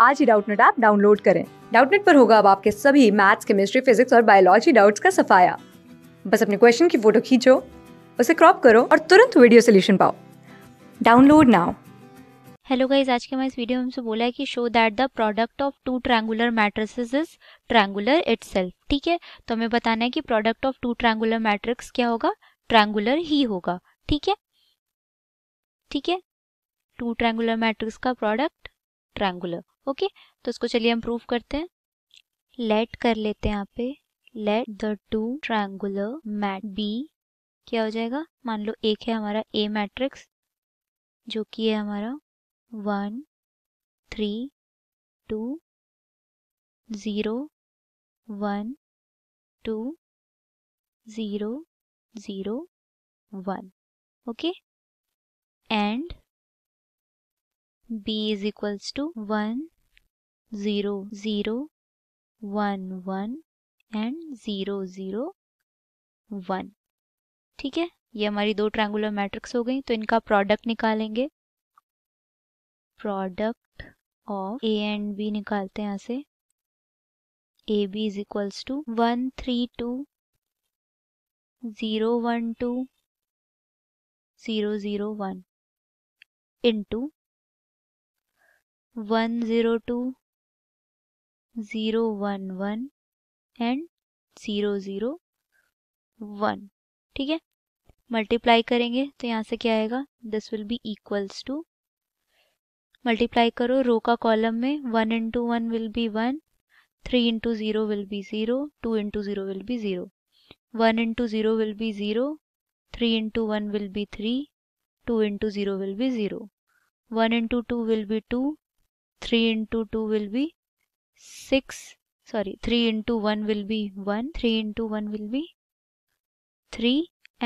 आज ही Doubtnut app download करें डाउटनेट पर होगा अब आपके सभी मैथ्स केमिस्ट्री फिजिक्स और बायोलॉजी डाउट्स का सफाया बस अपने क्वेश्चन की फोटो खींचो उसे क्रॉप करो और तुरंत वीडियो सोल्यूशन पाओ डाउनलोड नाउ हेलो गाइज आज के हमारे इस वीडियो में हमसे बोला है कि show that the product of two triangular matrices is triangular it ठीक है तो हमें बताना है कि product of two triangular matrix क्या होगा ट्रैंगुलर ही होगा ठीक है ठीक है टू ट्रैंगुलर मैट्रिक्स का प्रोडक्ट ट्रैंगुलर ओके तो इसको चलिए हम प्रूव करते हैं लेट कर लेते हैं यहाँ पे let the two triangular mat be क्या हो जाएगा मान लो एक है हमारा ए मैट्रिक्स जो कि है हमारा one three two zero one two zero zero one okay and B is equals to one 0 0 1 1 and 0 0 1 ठीक है ये हमारी दो ट्रायंगुलर मैट्रिक्स हो गई तो इनका प्रोडक्ट निकालेंगे product of A and B निकालते हैं यहाँ से A B is equals to one three two zero one two zero zero one two one zero two zero one one and zero zero one ठीक है multiply करेंगे तो यहाँ से क्या आएगा this will be equals to multiply करो row का कॉलम में one into one will be one three into zero will be zero two into zero will be zero one into zero will be zero three into one will be three two into zero will be zero one into two will be two three into two will be 6 sorry 3 into 1 will be 1 3 into 1 will be 3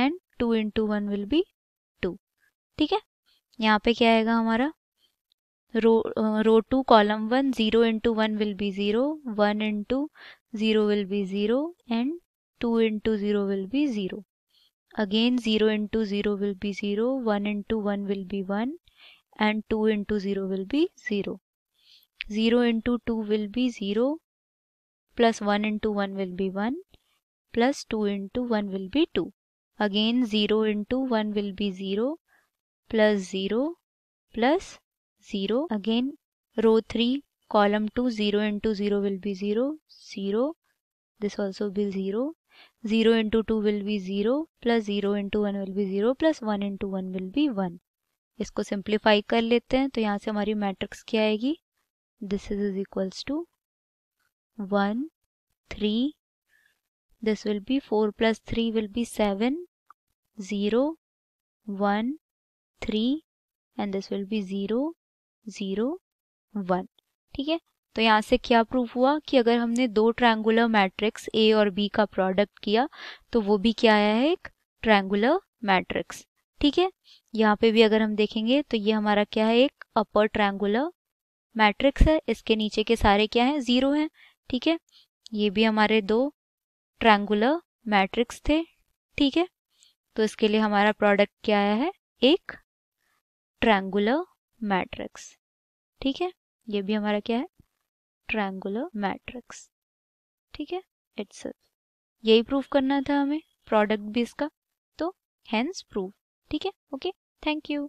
and two into one will be two ठीक है यहाँ पे क्या आएगा हमारा row row two column one zero into one will be zero one into zero will be zero and two into zero will be zero again zero into 0 will be 0 one into 1 will be 1 and 2 into 0 will be 0 0 into 2 will be 0 plus 1 into 1 will be 1 plus 2 into 1 will be 2. Again 0 into 1 will be 0 plus 0 plus 0. Again row 3 column 2 0 into 0 will be 0 0 this also will be 0 0 into 2 will be 0 plus 0 into 1 will be 0 plus 1 into 1 will be 1 इसको simplify कर लेते हैं तो यहाँ से हमारी matrix क्या आएगी this is equals to 1 3 this will be 4 plus 3 will be 7 0 1 3 and this will be 0 0 1 ठीक है तो यहाँ से क्या प्रूफ हुआ कि अगर हमने दो ट्रायंगुलर मैट्रिक्स ए और बी का प्रोडक्ट किया तो वो भी क्या आया है एक ट्रायंगुलर मैट्रिक्स ठीक है यहाँ पे भी अगर हम देखेंगे तो ये हमारा क्या है एक अपर ट्रायंगुलर मैट्रिक्स है इसके नीचे के सारे क्या हैं ज़ीरो हैं ठीक है ये भी हमारे दो ट्रैंगुलर मैट्रिक्स थे ठीक है तो इसके लिए हमारा प्रोडक्ट क्या आया है एक ट्रैंगुलर मैट्रिक्स ठीक है ये भी हमारा क्या है ट्रैंगुलर मैट्रिक्स ठीक है इट्स यही प्रूफ करना था हमें प्रोडक्ट भी इसका तो हैंस प्रूफ ठीक है ओके थैंक यू